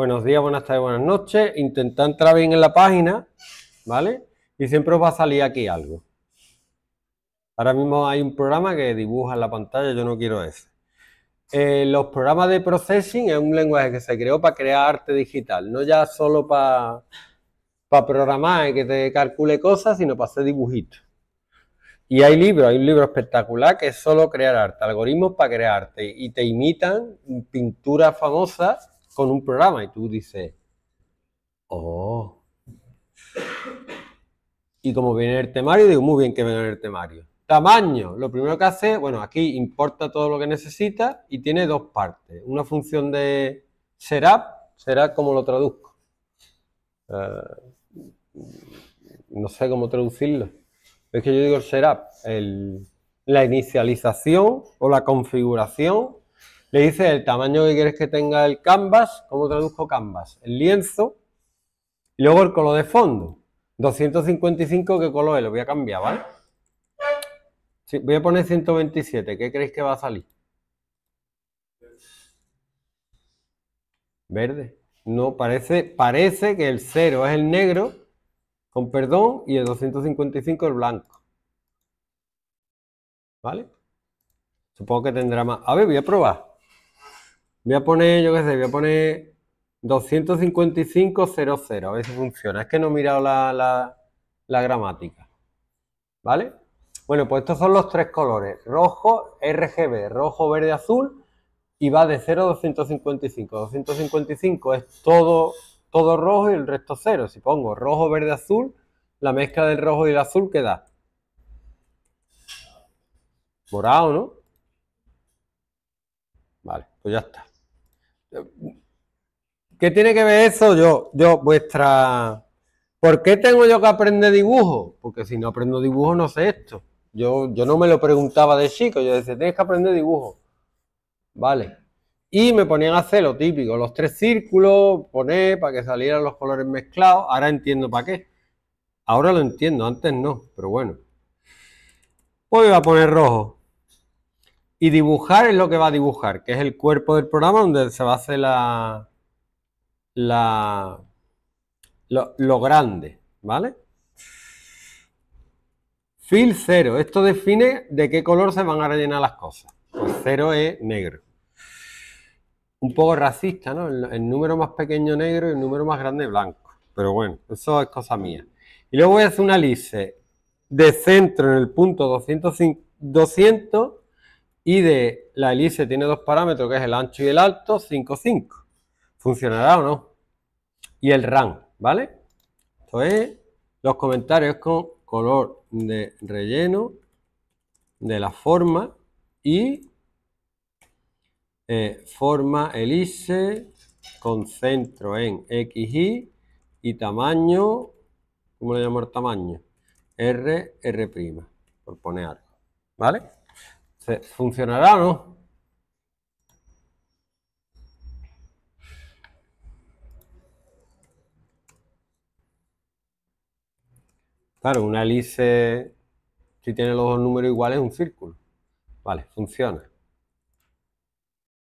Buenos días, buenas tardes, buenas noches. Intentad entrar bien en la página, ¿vale? Y siempre os va a salir aquí algo. Ahora mismo hay un programa que dibuja en la pantalla, yo no quiero ese. Eh, los programas de processing es un lenguaje que se creó para crear arte digital, no ya solo para, para programar y que te calcule cosas, sino para hacer dibujitos. Y hay libros, hay un libro espectacular que es solo crear arte, algoritmos para crear arte, y te imitan pinturas famosas con un programa y tú dices, oh. Y como viene el temario, digo, muy bien que viene el temario. Tamaño, lo primero que hace, bueno, aquí importa todo lo que necesita y tiene dos partes. Una función de setup, será como lo traduzco. Eh, no sé cómo traducirlo. Es que yo digo setup, el, la inicialización o la configuración le dice el tamaño que quieres que tenga el canvas, ¿cómo traduzco canvas? El lienzo y luego el color de fondo. 255, ¿qué color es? Lo voy a cambiar, ¿vale? voy a poner 127, ¿qué creéis que va a salir? Verde. No, parece, parece que el 0 es el negro, con perdón, y el 255 el blanco. ¿Vale? Supongo que tendrá más. A ver, voy a probar. Voy a poner, yo qué sé, voy a poner 255.00, a ver si funciona. Es que no he mirado la, gramática. ¿Vale? Bueno, pues estos son los tres colores. Rojo, RGB, rojo, verde, azul. Y va de 0 a 255. 255 es todo, todo rojo y el resto cero. Si pongo rojo, verde, azul, la mezcla del rojo y el azul queda. Morado, ¿no? Vale, pues ya está. ¿Qué tiene que ver eso? Yo, yo, vuestra. ¿Por qué tengo yo que aprender dibujo? Porque si no aprendo dibujo no sé esto. Yo, yo no me lo preguntaba de chico, yo decía, tienes que aprender dibujo. Vale. Y me ponían a hacer lo típico, los tres círculos, poner para que salieran los colores mezclados. Ahora entiendo para qué. Ahora lo entiendo, antes no, pero bueno. Hoy voy a poner rojo. Y dibujar es lo que va a dibujar, que es el cuerpo del programa donde se va a hacer la, la, lo, grande, ¿vale? Fill 0, esto define de qué color se van a rellenar las cosas. 0 pues es negro. Un poco racista, ¿no? El, número más pequeño negro y el número más grande blanco. Pero bueno, eso es cosa mía. Y luego voy a hacer una lice de centro en el punto 200 y de la hélice tiene dos parámetros, que es el ancho y el alto, 5, 5. ¿Funcionará o no? Y el RAM, ¿vale? Esto es los comentarios con color de relleno de la forma y eh, forma hélice con centro en XY y tamaño, ¿cómo le llamo el tamaño? R, R', por poner algo, ¿vale? ¿Funcionará o no? Claro, una hélice, si tiene los dos números iguales, es un círculo. Vale, funciona.